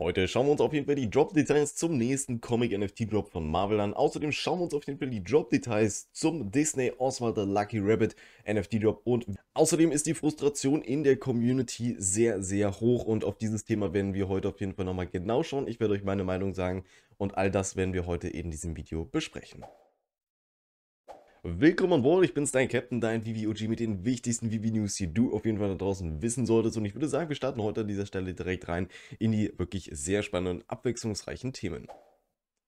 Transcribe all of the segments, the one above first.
Heute schauen wir uns auf jeden Fall die Drop-Details zum nächsten Comic-NFT-Drop von Marvel an. Außerdem schauen wir uns auf jeden Fall die Drop-Details zum Disney Oswald the Lucky Rabbit NFT-Drop und außerdem ist die Frustration in der Community sehr, sehr hoch und auf dieses Thema werden wir heute auf jeden Fall nochmal genau schauen. Ich werde euch meine Meinung sagen und all das werden wir heute in diesem Video besprechen. Willkommen an Bord, ich bin's, dein Captain, dein VVOG mit den wichtigsten VV-News, die du auf jeden Fall da draußen wissen solltest. Und ich würde sagen, wir starten heute an dieser Stelle direkt rein in die wirklich sehr spannenden abwechslungsreichen Themen.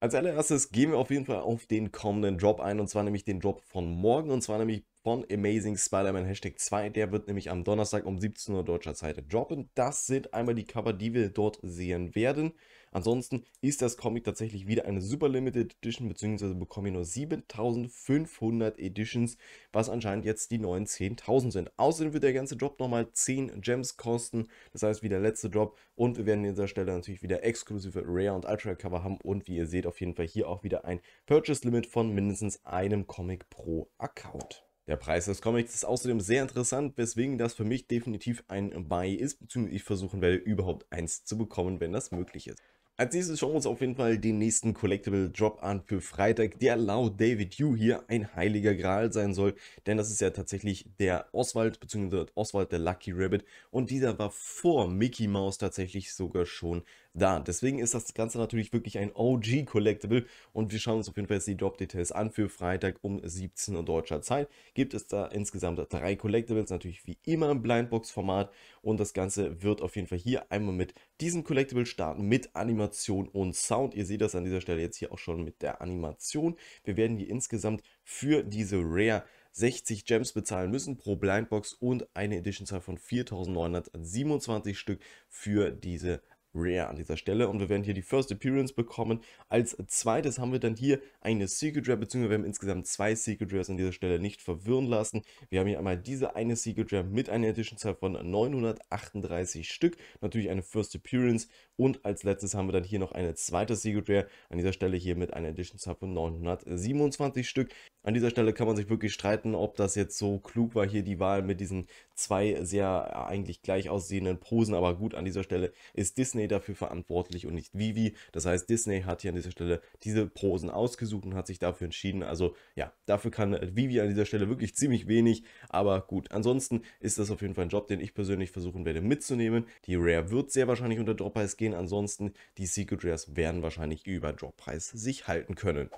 Als allererstes gehen wir auf jeden Fall auf den kommenden Drop ein, und zwar nämlich den Drop von morgen, und zwar nämlich von Amazing Spider-Man Hashtag 2. Der wird nämlich am Donnerstag um 17 Uhr deutscher Zeit droppen. Das sind einmal die Cover, die wir dort sehen werden. Ansonsten ist das Comic tatsächlich wieder eine super limited edition, beziehungsweise bekomme ich nur 7500 Editions, was anscheinend jetzt die neuen 10.000 sind. Außerdem wird der ganze Drop nochmal 10 Gems kosten, das heißt wie der letzte Drop und wir werden an dieser Stelle natürlich wieder exklusive Rare und Ultra Cover haben und wie ihr seht auf jeden Fall hier auch wieder ein Purchase Limit von mindestens einem Comic pro Account. Der Preis des Comics ist außerdem sehr interessant, weswegen das für mich definitiv ein Buy ist, beziehungsweise ich versuchen werde, überhaupt eins zu bekommen, wenn das möglich ist. Als nächstes schauen wir uns auf jeden Fall den nächsten Collectible Drop an für Freitag, der laut David Yu hier ein heiliger Gral sein soll, denn das ist ja tatsächlich der Oswald beziehungsweise Oswald der Lucky Rabbit und dieser war vor Mickey Mouse tatsächlich sogar schon da. Deswegen ist das Ganze natürlich wirklich ein OG Collectible und wir schauen uns auf jeden Fall jetzt die Drop-Details an für Freitag um 17 Uhr deutscher Zeit. Gibt es da insgesamt drei Collectibles, natürlich wie immer im Blindbox-Format und das Ganze wird auf jeden Fall hier einmal mit diesem Collectible starten, mit Animation und Sound. Ihr seht das an dieser Stelle jetzt hier auch schon mit der Animation. Wir werden hier insgesamt für diese Rare 60 Gems bezahlen müssen pro Blindbox und eine Editionzahl von 4927 Stück für diese Rare an dieser Stelle und wir werden hier die First Appearance bekommen. Als zweites haben wir dann hier eine Secret Rare, beziehungsweise wir haben insgesamt zwei Secret Rares an dieser Stelle nicht verwirren lassen. Wir haben hier einmal diese eine Secret Rare mit einer Editionzahl von 938 Stück, natürlich eine First Appearance und als letztes haben wir dann hier noch eine zweite Secret Rare an dieser Stelle hier mit einer Editionzahl von 927 Stück. An dieser Stelle kann man sich wirklich streiten, ob das jetzt so klug war, hier die Wahl mit diesen zwei sehr äh, eigentlich gleich aussehenden Posen. Aber gut, an dieser Stelle ist Disney dafür verantwortlich und nicht Vivi. Das heißt, Disney hat hier an dieser Stelle diese Posen ausgesucht und hat sich dafür entschieden. Also ja, dafür kann Vivi an dieser Stelle wirklich ziemlich wenig. Aber gut, ansonsten ist das auf jeden Fall ein Job, den ich persönlich versuchen werde mitzunehmen. Die Rare wird sehr wahrscheinlich unter Droppreis gehen. Ansonsten, die Secret Rares werden wahrscheinlich über Droppreis sich halten können.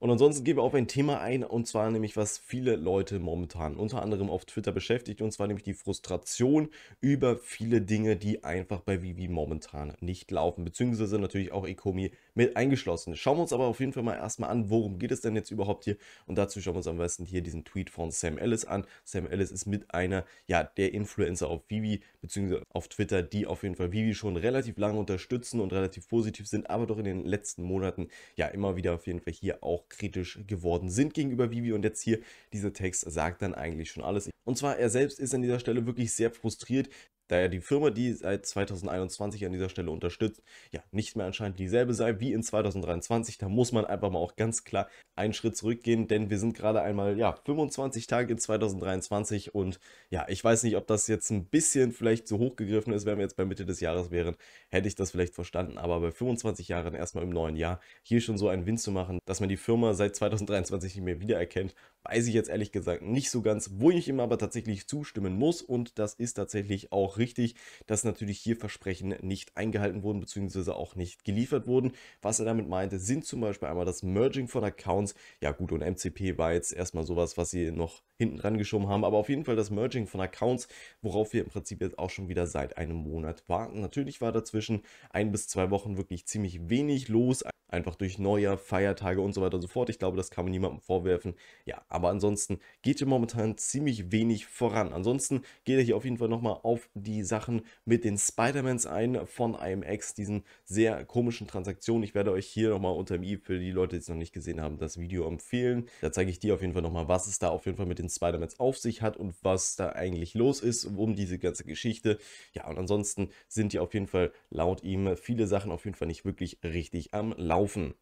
Und ansonsten gehen wir auf ein Thema ein, und zwar nämlich, was viele Leute momentan unter anderem auf Twitter beschäftigt, und zwar nämlich die Frustration über viele Dinge, die einfach bei Vivi momentan nicht laufen, beziehungsweise natürlich auch Ecomi mit eingeschlossen. Schauen wir uns aber auf jeden Fall mal erstmal an, worum geht es denn jetzt überhaupt hier? Und dazu schauen wir uns am besten hier diesen Tweet von Sam Ellis an. Sam Ellis ist mit einer, ja, der Influencer auf Vivi, beziehungsweise auf Twitter, die auf jeden Fall Vivi schon relativ lange unterstützen und relativ positiv sind, aber doch in den letzten Monaten ja immer wieder auf jeden Fall hier auch kritisch geworden sind gegenüber Vivi. Und jetzt hier, dieser Text sagt dann eigentlich schon alles. Und zwar, er selbst ist an dieser Stelle wirklich sehr frustriert, da ja die Firma, die seit 2021 an dieser Stelle unterstützt, ja nicht mehr anscheinend dieselbe sei wie in 2023. Da muss man einfach mal auch ganz klar einen Schritt zurückgehen, denn wir sind gerade einmal ja 25 Tage in 2023 und ja, ich weiß nicht, ob das jetzt ein bisschen vielleicht zu hoch gegriffen ist, wenn wir jetzt bei Mitte des Jahres wären, hätte ich das vielleicht verstanden, aber bei 25 Jahren erstmal im neuen Jahr hier schon so einen Wind zu machen, dass man die Firma seit 2023 nicht mehr wiedererkennt, weiß ich jetzt ehrlich gesagt nicht so ganz, wo ich ihm aber tatsächlich zustimmen muss und das ist tatsächlich auch richtig, dass natürlich hier Versprechen nicht eingehalten wurden bzw. auch nicht geliefert wurden. Was er damit meinte, sind zum Beispiel einmal das Merging von Accounts. Ja gut, und MCP war jetzt erstmal sowas, was sie noch hinten dran geschoben haben, aber auf jeden Fall das Merging von Accounts, worauf wir im Prinzip jetzt auch schon wieder seit einem Monat warten. Natürlich war dazwischen ein bis zwei Wochen wirklich ziemlich wenig los einfach durch Neujahr, Feiertage und so weiter und so fort. Ich glaube, das kann man niemandem vorwerfen. Ja, aber ansonsten geht hier momentan ziemlich wenig voran. Ansonsten geht er hier auf jeden Fall nochmal auf die Sachen mit den Spider-Mans ein von IMX, diesen sehr komischen Transaktionen. Ich werde euch hier nochmal unter dem i für die Leute, die es noch nicht gesehen haben, das Video empfehlen. Da zeige ich dir auf jeden Fall nochmal, was es da auf jeden Fall mit den Spider-Mans auf sich hat und was da eigentlich los ist um diese ganze Geschichte. Ja, und ansonsten sind hier auf jeden Fall laut ihm viele Sachen auf jeden Fall nicht wirklich richtig am Laufen laufen.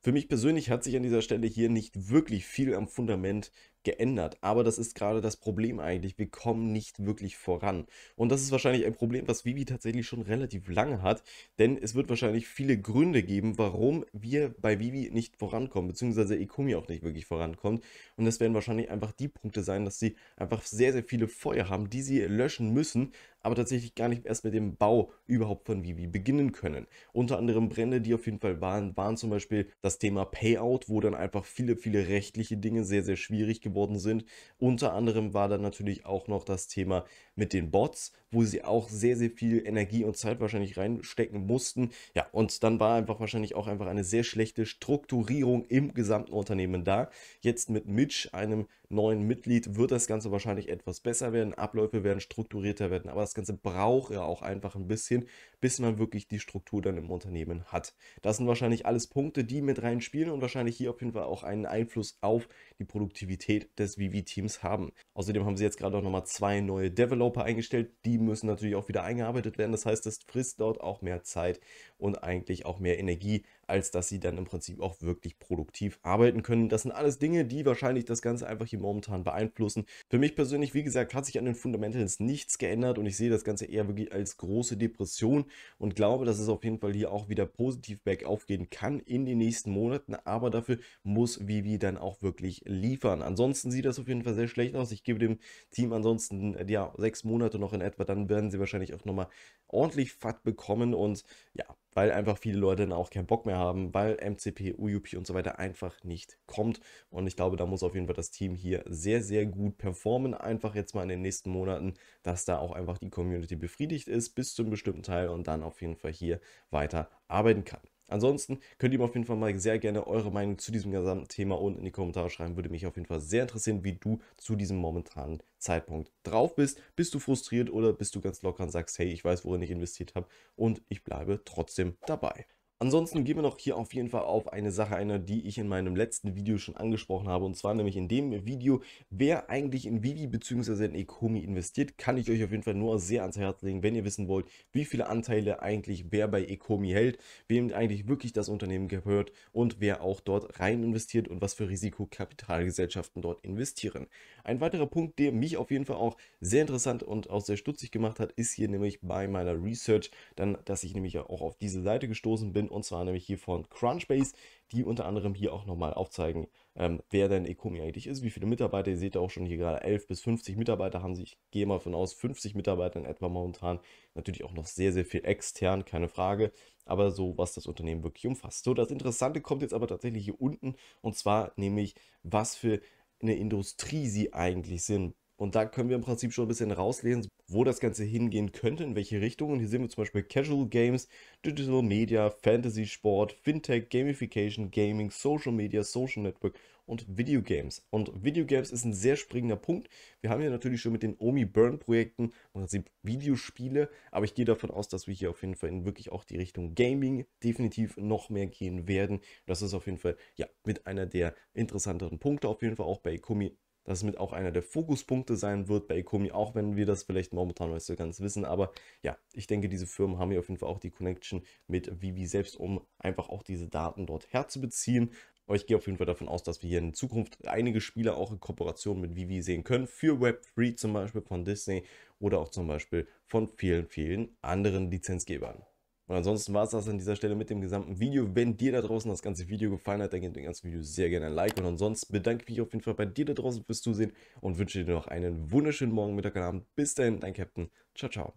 Für mich persönlich hat sich an dieser Stelle hier nicht wirklich viel am Fundament geändert. Aber das ist gerade das Problem eigentlich. Wir kommen nicht wirklich voran. Und das ist wahrscheinlich ein Problem, was Vivi tatsächlich schon relativ lange hat, denn es wird wahrscheinlich viele Gründe geben, warum wir bei Vivi nicht vorankommen, beziehungsweise Ekumi auch nicht wirklich vorankommt. Und das werden wahrscheinlich einfach die Punkte sein, dass sie einfach sehr, sehr viele Feuer haben, die sie löschen müssen, aber tatsächlich gar nicht erst mit dem Bau überhaupt von Vivi beginnen können. Unter anderem Brände, die auf jeden Fall waren, waren zum Beispiel das Thema Payout, wo dann einfach viele, viele rechtliche Dinge sehr, sehr schwierig geworden geworden sind. Unter anderem war dann natürlich auch noch das Thema mit den Bots, wo sie auch sehr, sehr viel Energie und Zeit wahrscheinlich reinstecken mussten. Ja, und dann war einfach wahrscheinlich auch einfach eine sehr schlechte Strukturierung im gesamten Unternehmen da. Jetzt mit Mitch, einem neuen Mitglied, wird das Ganze wahrscheinlich etwas besser werden. Abläufe werden strukturierter werden, aber das Ganze braucht ja auch einfach ein bisschen, bis man wirklich die Struktur dann im Unternehmen hat. Das sind wahrscheinlich alles Punkte, die mit rein spielen und wahrscheinlich hier auf jeden Fall auch einen Einfluss auf die Produktivität des vivi teams haben. Außerdem haben sie jetzt gerade auch nochmal zwei neue Developer eingestellt. Die müssen natürlich auch wieder eingearbeitet werden. Das heißt, das frisst dort auch mehr Zeit und eigentlich auch mehr Energie, als dass sie dann im Prinzip auch wirklich produktiv arbeiten können. Das sind alles Dinge, die wahrscheinlich das Ganze einfach hier momentan beeinflussen. Für mich persönlich, wie gesagt, hat sich an den Fundamentals nichts geändert und ich sehe das Ganze eher wirklich als große Depression und glaube, dass es auf jeden Fall hier auch wieder positiv bergauf gehen kann in den nächsten Monaten, aber dafür muss Vivi dann auch wirklich liefern. Ansonsten sieht das auf jeden Fall sehr schlecht aus. Ich gebe dem Team ansonsten äh, ja sechs Monate noch in etwa, dann werden sie wahrscheinlich auch nochmal ordentlich Fat bekommen und ja, weil einfach viele Leute dann auch keinen Bock mehr haben, weil MCP, UUP und so weiter einfach nicht kommt. Und ich glaube, da muss auf jeden Fall das Team hier sehr, sehr gut performen, einfach jetzt mal in den nächsten Monaten, dass da auch einfach die Community befriedigt ist bis zu einem bestimmten Teil und dann auf jeden Fall hier weiter arbeiten kann. Ansonsten könnt ihr mir auf jeden Fall mal sehr gerne eure Meinung zu diesem gesamten Thema unten in die Kommentare schreiben. Würde mich auf jeden Fall sehr interessieren, wie du zu diesem momentanen Zeitpunkt drauf bist. Bist du frustriert oder bist du ganz locker und sagst, hey, ich weiß, worin ich investiert habe und ich bleibe trotzdem dabei. Ansonsten gehen wir noch hier auf jeden Fall auf eine Sache ein, ne, die ich in meinem letzten Video schon angesprochen habe. Und zwar nämlich in dem Video, wer eigentlich in Vivi bzw. in Ekomi investiert, kann ich euch auf jeden Fall nur sehr ans Herz legen, wenn ihr wissen wollt, wie viele Anteile eigentlich wer bei Ekomi hält, wem eigentlich wirklich das Unternehmen gehört und wer auch dort rein investiert und was für Risikokapitalgesellschaften dort investieren. Ein weiterer Punkt, der mich auf jeden Fall auch sehr interessant und auch sehr stutzig gemacht hat, ist hier nämlich bei meiner Research, dann, dass ich nämlich auch auf diese Seite gestoßen bin können. Und zwar nämlich hier von Crunchbase, die unter anderem hier auch nochmal aufzeigen, ähm, wer denn Ecomi eigentlich ist, wie viele Mitarbeiter. Ihr seht auch schon hier gerade 11 bis 50 Mitarbeiter haben sich, Ich gehe mal von aus, 50 Mitarbeiter in etwa momentan. Natürlich auch noch sehr, sehr viel extern, keine Frage. Aber so, was das Unternehmen wirklich umfasst. So, das Interessante kommt jetzt aber tatsächlich hier unten. Und zwar nämlich, was für eine Industrie sie eigentlich sind. Und da können wir im Prinzip schon ein bisschen rauslesen, wo das Ganze hingehen könnte, in welche Richtung. Und hier sehen wir zum Beispiel Casual Games, Digital Media, Fantasy Sport, Fintech, Gamification, Gaming, Social Media, Social Network und Videogames. Und Videogames ist ein sehr springender Punkt. Wir haben hier natürlich schon mit den Omi Burn Projekten im Prinzip Videospiele, aber ich gehe davon aus, dass wir hier auf jeden Fall in wirklich auch die Richtung Gaming definitiv noch mehr gehen werden. Das ist auf jeden Fall ja mit einer der interessanteren Punkte auf jeden Fall auch bei Komi das ist mit auch einer der Fokuspunkte sein wird bei Ecomi, auch wenn wir das vielleicht momentan nicht so ganz wissen. Aber ja, ich denke, diese Firmen haben hier auf jeden Fall auch die Connection mit Vivi selbst, um einfach auch diese Daten dort herzubeziehen. Aber ich gehe auf jeden Fall davon aus, dass wir hier in Zukunft einige Spiele auch in Kooperation mit Vivi sehen können. Für Web3 zum Beispiel von Disney oder auch zum Beispiel von vielen, vielen anderen Lizenzgebern. Und ansonsten war es das an dieser Stelle mit dem gesamten Video. Wenn dir da draußen das ganze Video gefallen hat, dann gib dem ganzen Video sehr gerne ein Like. Und ansonsten bedanke ich mich auf jeden Fall bei dir da draußen fürs Zusehen und wünsche dir noch einen wunderschönen Morgen, Mittag und Abend. Bis dahin, dein Captain. Ciao, ciao.